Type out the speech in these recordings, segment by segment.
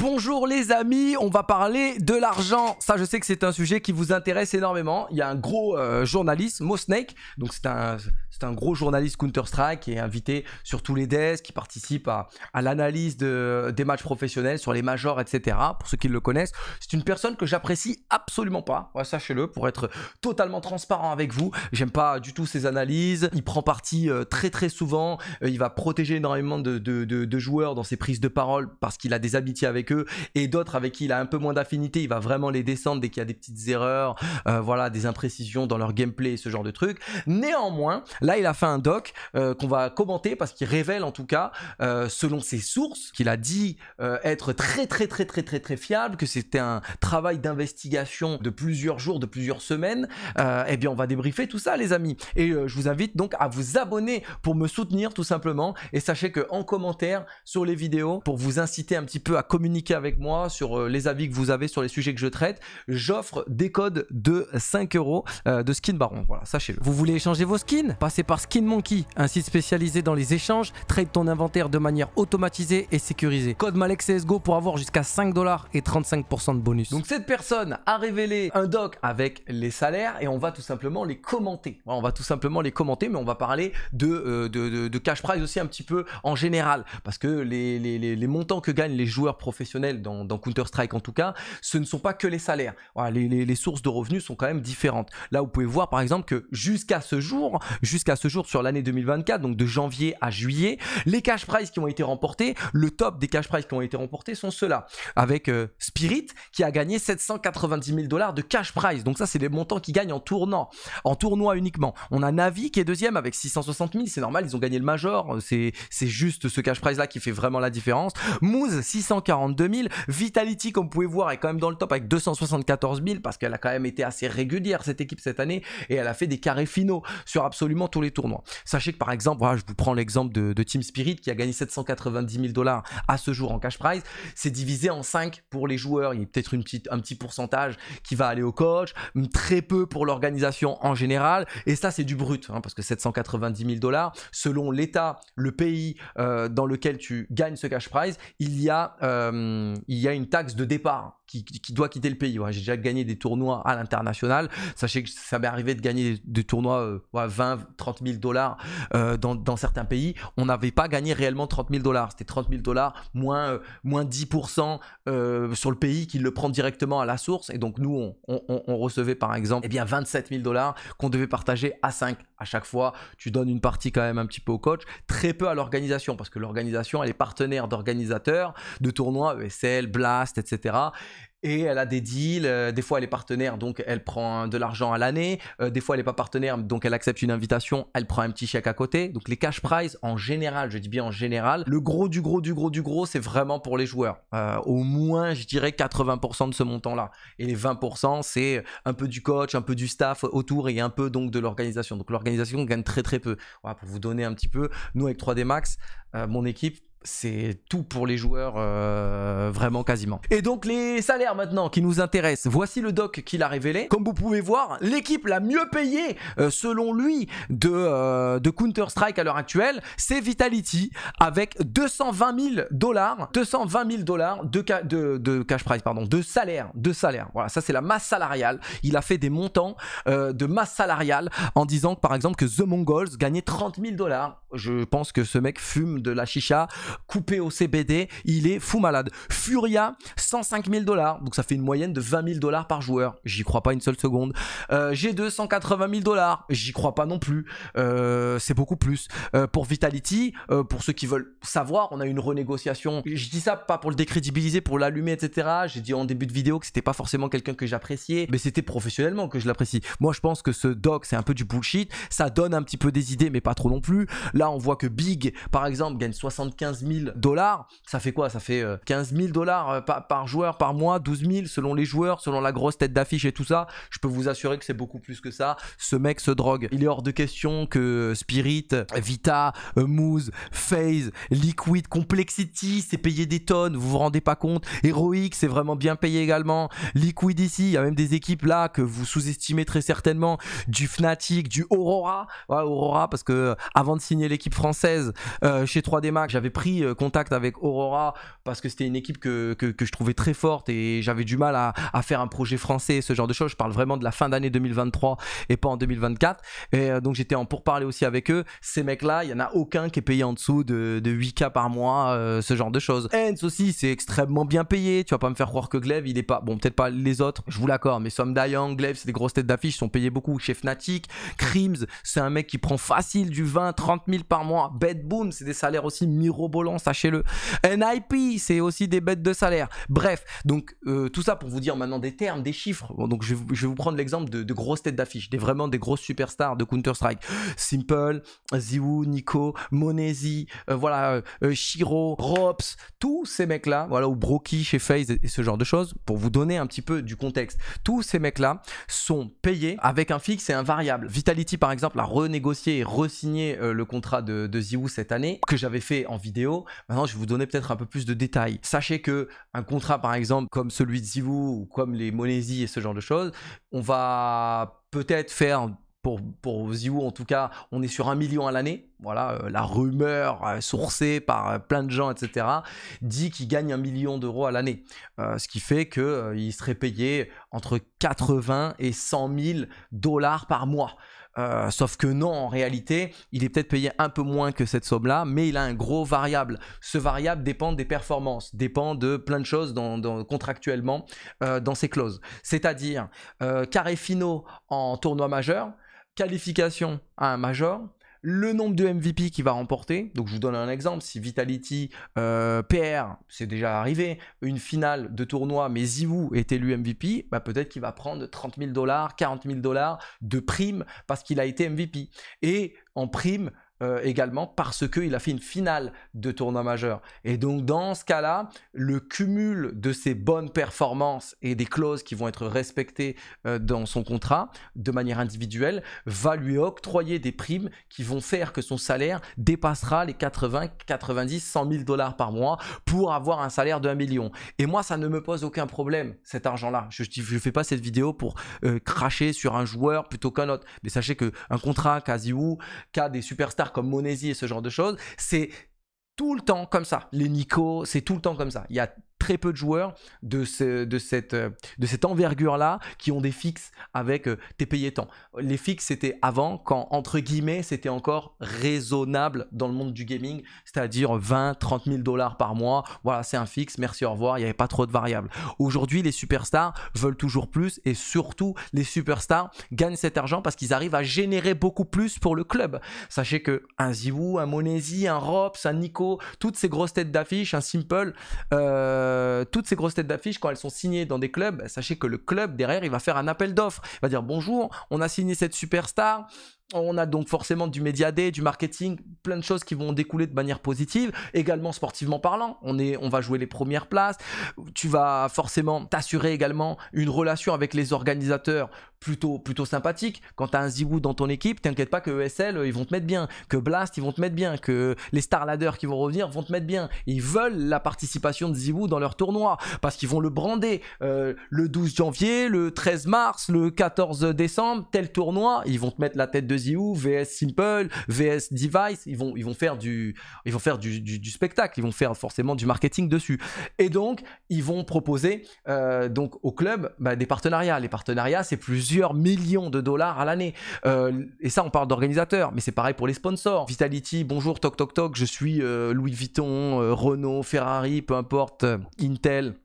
Bonjour les amis, on va parler de l'argent. Ça, je sais que c'est un sujet qui vous intéresse énormément. Il y a un gros journaliste, euh, journaliste, Snake. donc c'est un c'est un gros journaliste Counter-Strike qui est invité sur tous les desks, qui participe à, l'analyse des matchs professionnels sur les majors, etc. Pour ceux qui le connaissent, c'est une personne que j'apprécie absolument pas. Sachez-le, pour être totalement transparent avec vous, j'aime pas du tout ses analyses. Il prend parti euh, très très souvent. Euh, il va protéger énormément de, joueurs dans ses prises de parole parce qu'il a des amitiés avec eux et d'autres avec qui il a un peu moins d'affinité. Il va vraiment les descendre dès qu'il y a des petites erreurs, euh, voilà, des imprécisions dans leur gameplay, ce genre de trucs. Néanmoins, Là, il a fait un doc euh, qu'on va commenter parce qu'il révèle en tout cas, euh, selon ses sources, qu'il a dit euh, être très très très très très très fiable, que c'était un travail d'investigation de plusieurs jours, de plusieurs semaines. eh bien, on va débriefer tout ça, les amis. Et je vous invite donc à vous abonner pour me soutenir tout simplement. Et sachez que en commentaire sur les vidéos, pour vous inciter un petit peu à communiquer avec moi sur les avis que vous avez sur les sujets que je traite, j'offre des codes de 5 euros de skin baron. Voilà, sachez-le. Vous voulez échanger vos skins c'est par SkinMonkey, un site spécialisé dans les échanges. Trade ton inventaire de manière automatisée et sécurisée. Code CSGO pour avoir jusqu'à 5 dollars et 35% de bonus. Donc cette personne a révélé un doc avec les salaires et on va tout simplement les commenter. On va tout simplement les commenter, mais on va parler euh, de, de, cash prize aussi un petit peu en général. Parce que les, montants que gagnent les joueurs professionnels dans, dans Counter-Strike en tout cas, ce ne sont pas que les salaires. Voilà, les sources de revenus sont quand même différentes. Là, vous pouvez voir par exemple que jusqu'à ce jour, jusqu'à à ce jour sur l'année 2024, donc de janvier à juillet, les cash prizes qui ont été remportés, le top des cash prizes qui ont été remportés sont ceux-là. Avec euh, Spirit qui a gagné 790 000 dollars de cash prize. Donc ça, c'est des montants qui gagnent en tournant, en tournoi uniquement. On a Navi qui est deuxième avec 660 000. C'est normal, ils ont gagné le major. C'est juste ce cash prize là qui fait vraiment la différence. Moose 642 000. Vitality, comme vous pouvez voir, est quand même dans le top avec 274 000 parce qu'elle a quand même été assez régulière cette équipe cette année et elle a fait des carrés finaux sur absolument tout les tournois. Sachez que par exemple, je vous prends l'exemple de, Team Spirit qui a gagné 790 000 dollars à ce jour en cash prize. C'est divisé en 5 pour les joueurs. Il y a peut-être un petit pourcentage qui va aller au coach, très peu pour l'organisation en général. Et ça, c'est du brut, hein, parce que 790 000 dollars, selon l'État, le pays euh, dans lequel tu gagnes ce cash prize, il y a euh, une taxe de départ qui, doit quitter le pays. J'ai déjà gagné des tournois à l'international. Sachez que ça m'est arrivé de gagner des, tournois 20, 30 000 dollars euh, dans, certains pays. On n'avait pas gagné réellement 30 000 dollars. C'était 30 000 dollars moins, euh, moins 10% euh, sur le pays qui le prend directement à la source. Et donc nous, on, recevait par exemple eh bien 27 000 dollars qu'on devait partager à 5 à chaque fois, tu donnes une partie quand même un petit peu au coach, très peu à l'organisation, parce que l'organisation, elle est partenaire d'organisateurs, de tournois ESL, Blast, etc et elle a des deals. Euh, des fois, elle est partenaire, donc elle prend de l'argent à l'année. Euh, des fois, elle n'est pas partenaire, donc elle accepte une invitation, elle prend un petit chèque à côté. Donc les cash prize, en général, je dis bien en général, le gros du gros du gros du gros, c'est vraiment pour les joueurs. Euh, au moins, je dirais 80% de ce montant-là. Et les 20%, c'est un peu du coach, un peu du staff autour et un peu donc de l'organisation. Donc l'organisation gagne très très peu. Voilà, pour vous donner un petit peu, nous avec 3D Max, mon équipe, c'est tout pour les joueurs, euh, vraiment quasiment. Et donc les salaires maintenant qui nous intéressent, voici le doc qu'il a révélé. Comme vous pouvez voir, l'équipe la mieux payée, euh, selon lui, euh, de, Counter-Strike à l'heure actuelle, c'est Vitality, avec 220 000 dollars, 220 000 dollars de, de, cash price, pardon, de salaire, de salaire. Voilà, ça c'est la masse salariale. Il a fait des montants de masse salariale en disant par exemple que The Mongols gagnait 30 000 dollars. Je pense que ce mec fume de la chicha coupé au CBD, il est fou malade. Furia, 105 000 dollars, donc ça fait une moyenne de 20 000 dollars par joueur. J'y crois pas une seule seconde. G2, 180 000 dollars, j'y crois pas non plus. Euh, c'est beaucoup plus. Euh, pour Vitality, euh, pour ceux qui veulent savoir, on a une renégociation. Je dis ça pas pour le décrédibiliser, pour l'allumer, etc. J'ai dit en début de vidéo que c'était pas forcément quelqu'un que j'appréciais, mais c'était professionnellement que je l'apprécie. Moi, je pense que ce doc, c'est un peu du bullshit. Ça donne un petit peu des idées, mais pas trop non plus. Là, on voit que Big, par exemple, gagne 75 15 dollars, ça fait quoi Ça fait 15 euh, 000 dollars euh, par, joueur par mois, 12 000 selon les joueurs, selon la grosse tête d'affiche et tout ça. Je peux vous assurer que c'est beaucoup plus que ça. Ce mec se drogue. Il est hors de question que Spirit, Vita, euh, Moose, FaZe Liquid, Complexity, c'est payé des tonnes, vous vous rendez pas compte. Heroic, c'est vraiment bien payé également. Liquid ici, il y a même des équipes là que vous sous-estimez très certainement. Du Fnatic, du Aurora. Aurora, parce que avant de signer l'équipe française chez 3D Max, j'avais pris euh, contact avec Aurora parce que c'était une équipe que, je trouvais très forte et j'avais du mal à, faire un projet français, ce genre de choses. Je parle vraiment de la fin d'année 2023 et pas en 2024. Et euh, donc j'étais en pourparler aussi avec eux. Ces mecs-là, il n'y en a aucun qui est payé en dessous de, 8K par mois, euh, ce genre de choses. ends aussi, c'est extrêmement bien payé. Tu vas pas me faire croire que Glaive, il est pas. Bon, peut-être pas les autres, je vous l'accorde, mais somme Dayang, Glaive, c'est des grosses têtes d'affiche, sont payés beaucoup. Chez Fnatic, Crims, c'est un mec qui prend facile du 20, 30 000 par mois. Bad Boom, c'est des salaires aussi mirobolants sachez-le. NIP, c'est aussi des bêtes de salaire. Bref, donc euh, tout ça pour vous dire maintenant des termes, des chiffres. donc je, vais vous prendre l'exemple de, grosses têtes d'affiche, des, vraiment des grosses superstars de Counter-Strike. Simple, Ziwu, Nico, Monesi, euh, voilà, euh, Shiro, Rops, tous ces mecs-là, voilà, ou Broky chez FaZe et, ce genre de choses, pour vous donner un petit peu du contexte. Tous ces mecs-là sont payés avec un fixe et un variable. Vitality, par exemple, a renégocié et re le contrat de, de cette année, que j'avais fait en vidéo Maintenant, je vais vous donner peut-être un peu plus de détails. Sachez que un contrat, par exemple, comme celui de Zivu ou comme les Monésies et ce genre de choses, on va peut-être faire pour, pour en tout cas, on est sur un million à l'année. Voilà, euh, la rumeur euh, sourcée par euh, plein de gens, etc., dit qu'il gagne un million d'euros à l'année. ce qui fait qu'il serait payé entre 80 et 100 000 dollars par mois. Euh, sauf que non, en réalité, il est peut-être payé un peu moins que cette somme-là, mais il a un gros variable. Ce variable dépend des performances, dépend de plein de choses contractuellement euh, dans ses clauses. C'est-à-dire euh, carré finaux en tournoi majeur, qualification à un major, le nombre de MVP qu'il va remporter. Donc je vous donne un exemple, si Vitality euh, PR, c'est déjà arrivé, une finale de tournoi, mais Zivu est élu MVP, bah, peut-être qu'il va prendre 30 000 dollars, 40 000 dollars de prime parce qu'il a été MVP. Et en prime, euh, également parce qu'il a fait une finale de tournoi majeur. Et donc dans ce cas-là, le cumul de ses bonnes performances et des clauses qui vont être respectées euh, dans son contrat de manière individuelle va lui octroyer des primes qui vont faire que son salaire dépassera les 80, 90, 100 000 dollars par mois pour avoir un salaire de 1 million. Et moi, ça ne me pose aucun problème, cet argent-là. Je ne fais pas cette vidéo pour euh, cracher sur un joueur plutôt qu'un autre. Mais sachez qu'un contrat quasi ou qu'a des superstars comme Monesi et ce genre de choses, c'est tout le temps comme ça. Les Nico, c'est tout le temps comme ça. Il y a très peu de joueurs de, de cette, euh, de cette envergure-là qui ont des fixes avec euh, t'es payé tant. Les fixes, c'était avant, quand, entre guillemets, c'était encore raisonnable dans le monde du gaming, c'est-à-dire 20, 30 000 dollars par mois. Voilà, c'est un fixe, merci, au revoir, il n'y avait pas trop de variables. Aujourd'hui, les superstars veulent toujours plus et surtout, les superstars gagnent cet argent parce qu'ils arrivent à générer beaucoup plus pour le club. Sachez que un un Monesi, un Rops, un Nico, toutes ces grosses têtes d'affiche, un Simple, euh, euh, toutes ces grosses têtes d'affiche, quand elles sont signées dans des clubs, bah, sachez que le club derrière, il va faire un appel d'offres. Il va dire bonjour, on a signé cette superstar. On a donc forcément du média day, du marketing, plein de choses qui vont découler de manière positive, également sportivement parlant. On, est, on va jouer les premières places. Tu vas forcément t'assurer également une relation avec les organisateurs plutôt, plutôt sympathique. Quand tu as un zibou dans ton équipe, t'inquiète pas que ESL, euh, ils vont te mettre bien, que Blast, ils vont te mettre bien, que les Starladers qui vont revenir vont te mettre bien. Ils veulent la participation de zibou dans leur tournoi, parce qu'ils vont le brander euh, le 12 janvier, le 13 mars, le 14 décembre, tel tournoi, ils vont te mettre la tête de Ziou, VS Simple, VS Device, ils vont, ils vont faire, du, ils vont faire du, spectacle, ils vont faire forcément du marketing dessus. Et donc, ils vont proposer euh, donc au club bah, des partenariats. Les partenariats, c'est plusieurs millions de dollars à l'année. Euh, et ça, on parle d'organisateurs, mais c'est pareil pour les sponsors. Vitality, bonjour, toc toc toc, je suis euh, Louis Vuitton, Renault, Ferrari, peu importe. Intel,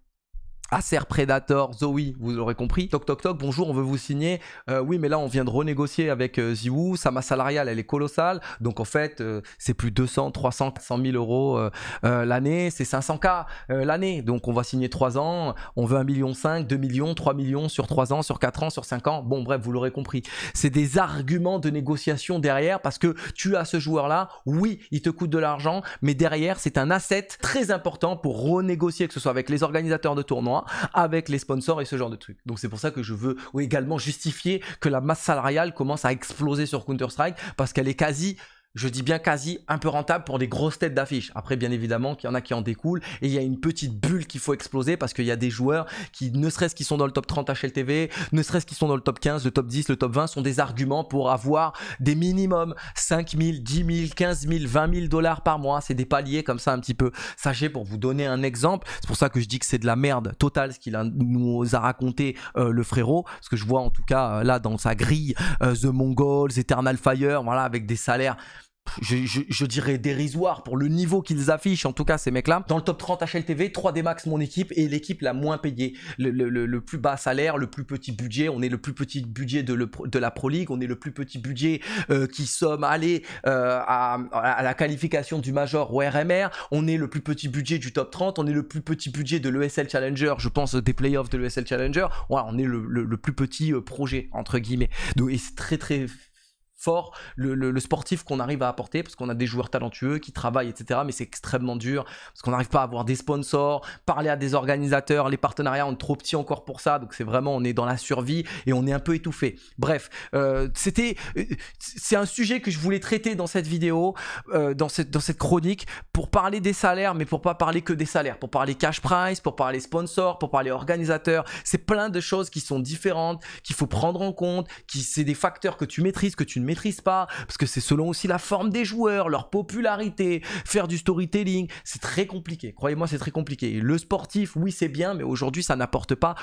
Acer Predator, Zoe, vous l'aurez compris. Toc toc toc, bonjour, on veut vous signer. Euh, oui, mais là, on vient de renégocier avec euh, sa masse salariale, elle est colossale. Donc en fait, euh, c'est plus 200, 300, 400 000 euros euh, l'année, c'est 500K l'année. Donc on va signer 3 ans, on veut 1,5 million, 2 millions, 3 millions sur 3 ans, sur 4 ans, sur 5 ans. Bon, bref, vous l'aurez compris. C'est des arguments de négociation derrière parce que tu as ce joueur-là, oui, il te coûte de l'argent, mais derrière, c'est un asset très important pour renégocier, que ce soit avec les organisateurs de tournoi avec les sponsors et ce genre de trucs. Donc c'est pour ça que je veux également justifier que la masse salariale commence à exploser sur Counter-Strike parce qu'elle est quasi je dis bien quasi, un peu rentable pour des grosses têtes d'affiche. Après, bien évidemment, qu'il y en a qui en découlent et il y a une petite bulle qu'il faut exploser parce qu'il y a des joueurs qui, ne serait-ce qu'ils sont dans le top 30 HLTV, ne serait-ce qu'ils sont dans le top 15, le top 10, le top 20, sont des arguments pour avoir des minimums 5 000, 10 000, 15 000, 20 000 dollars par mois. C'est des paliers comme ça un petit peu. Sachez, pour vous donner un exemple, c'est pour ça que je dis que c'est de la merde totale ce qu'il nous a raconté euh, le frérot, ce que je vois en tout cas euh, là dans sa grille, euh, The Mongols, Eternal Fire, voilà, avec des salaires je, dirais dérisoire pour le niveau qu'ils affichent, en tout cas ces mecs-là. Dans le top 30 HLTV, 3D Max mon équipe et l'équipe la moins payée. Le, plus bas salaire, le plus petit budget, on est le plus petit budget de, la Pro League, on est le plus petit budget euh, qui somme aller euh, à, la qualification du Major au RMR, on est le plus petit budget du top 30, on est le plus petit budget de l'ESL Challenger, je pense euh, des playoffs de l'ESL Challenger, voilà, on est le, plus petit projet, entre guillemets. Donc, et c'est très très fort, le, sportif qu'on arrive à apporter, parce qu'on a des joueurs talentueux qui travaillent, etc. Mais c'est extrêmement dur, parce qu'on n'arrive pas à avoir des sponsors, parler à des organisateurs, les partenariats, on est trop petit encore pour ça, donc c'est vraiment, on est dans la survie et on est un peu étouffé. Bref, euh, c'était, euh, c'est un sujet que je voulais traiter dans cette vidéo, euh, dans, cette, dans cette chronique, pour parler des salaires, mais pour pas parler que des salaires, pour parler cash price, pour parler sponsor, pour parler organisateur, c'est plein de choses qui sont différentes, qu'il faut prendre en compte, qui c'est des facteurs que tu maîtrises, que tu ne maîtrises pas, parce que c'est selon aussi la forme des joueurs, leur popularité, faire du storytelling, c'est très compliqué. Croyez-moi, c'est très compliqué. Le sportif, oui, c'est bien, mais aujourd'hui, ça n'apporte pas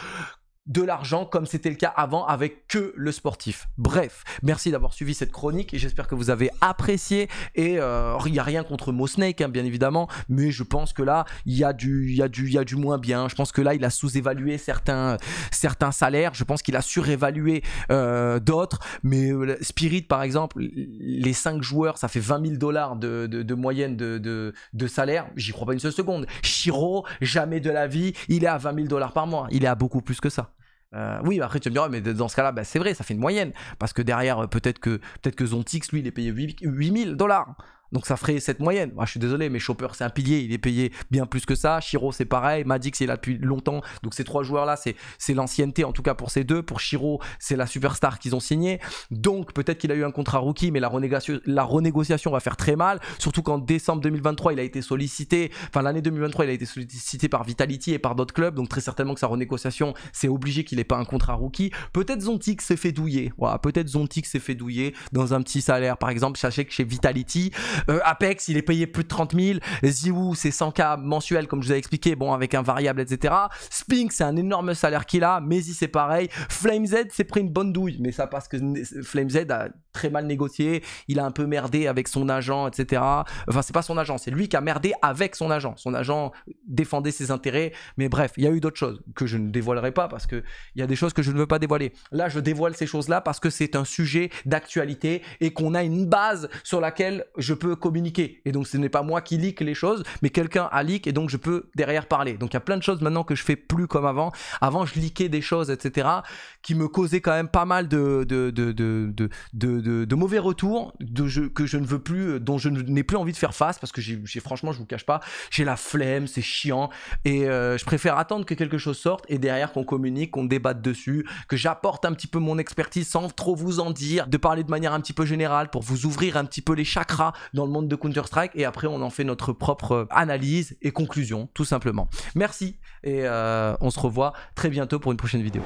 de l'argent comme c'était le cas avant avec que le sportif. Bref, merci d'avoir suivi cette chronique et j'espère que vous avez apprécié et euh, il n'y a rien contre Mo hein, bien évidemment, mais je pense que là il y a du il du il y a du moins bien. Je pense que là il a sous-évalué certains certains salaires, je pense qu'il a surévalué euh, d'autres, mais euh, Spirit par exemple, les 5 joueurs, ça fait 20 000 dollars de, moyenne de, salaire, j'y crois pas une seule seconde. Chiro, jamais de la vie, il est à 20 000 dollars par mois, il est à beaucoup plus que ça. Euh, oui, après tu me diras, mais dans ce cas-là, bah, c'est vrai, ça fait une moyenne. Parce que derrière, euh, peut-être que, peut être que Zontix, lui, il est payé 8000 dollars. Donc ça ferait cette moyenne. Ah, je suis désolé, mais Chopper, c'est un pilier, il est payé bien plus que ça. Shiro, c'est pareil. Madix, il est là depuis longtemps. Donc ces trois joueurs-là, c'est l'ancienneté, en tout cas pour ces deux. Pour Shiro, c'est la superstar qu'ils ont signé. Donc peut-être qu'il a eu un contrat rookie, mais la renégociation, la renégociation va faire très mal. Surtout qu'en décembre 2023, il a été sollicité. Enfin, l'année 2023, il a été sollicité par Vitality et par d'autres clubs. Donc très certainement que sa renégociation, c'est obligé qu'il n'ait pas un contrat rookie. Peut-être Zontix s'est fait douiller. Voilà, peut-être Zontix s'est fait douiller dans un petit salaire. Par exemple, sachez que chez Vitality, euh, Apex, il est payé plus de 30 000. Ziou, c'est 100K mensuel, comme je vous ai expliqué, bon, avec un variable, etc. Spink, c'est un énorme salaire qu'il a. mais Maisy, c'est pareil. Flame Z, c'est pris une bonne douille, mais ça parce que Flame Z a très mal négocié. Il a un peu merdé avec son agent, etc. Enfin, c'est pas son agent, c'est lui qui a merdé avec son agent. Son agent défendait ses intérêts, mais bref, il y a eu d'autres choses que je ne dévoilerai pas parce que il y a des choses que je ne veux pas dévoiler. Là, je dévoile ces choses-là parce que c'est un sujet d'actualité et qu'on a une base sur laquelle je peux communiquer. Et donc ce n'est pas moi qui leak les choses, mais quelqu'un a leak et donc je peux derrière parler. Donc il y a plein de choses maintenant que je fais plus comme avant. Avant, je leakais des choses, etc., qui me causaient quand même pas mal de, de, de, de, de mauvais retours de que je ne veux plus, euh, dont je n'ai plus envie de faire face parce que j'ai franchement, je vous cache pas, j'ai la flemme, c'est chiant et euh, je préfère attendre que quelque chose sorte et derrière qu'on communique, qu'on débatte dessus, que j'apporte un petit peu mon expertise sans trop vous en dire, de parler de manière un petit peu générale pour vous ouvrir un petit peu les chakras dans le monde de Counter-Strike et après on en fait notre propre euh, analyse et conclusion tout simplement. Merci et euh, on se revoit très bientôt pour une prochaine vidéo.